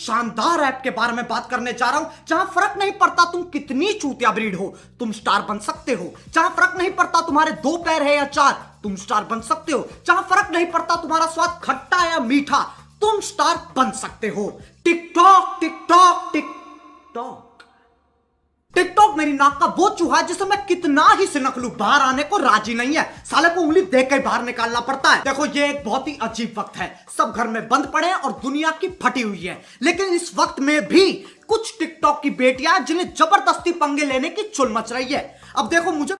शानदार ऐप के बारे में बात करने जा रहा हूं जहां फर्क नहीं पड़ता तुम कितनी चूतिया ब्रीड हो तुम स्टार बन सकते हो जहां फर्क नहीं पड़ता तुम्हारे दो पैर है या चार तुम स्टार बन सकते हो जहां फर्क नहीं पड़ता तुम्हारा स्वाद खट्टा या मीठा तुम स्टार बन सकते हो टिकटॉक टिकटॉक टिकटॉक मेरी नाक का वो चूहा जिसे मैं कितना ही सिनक लू बाहर आने को राजी नहीं है साले को उंगली देख के बाहर निकालना पड़ता है देखो ये एक बहुत ही अजीब वक्त है सब घर में बंद पड़े हैं और दुनिया की फटी हुई है लेकिन इस वक्त में भी कुछ टिकटॉक की बेटियां जिन्हें जबरदस्ती पंगे लेने की चुल मच रही है अब देखो मुझे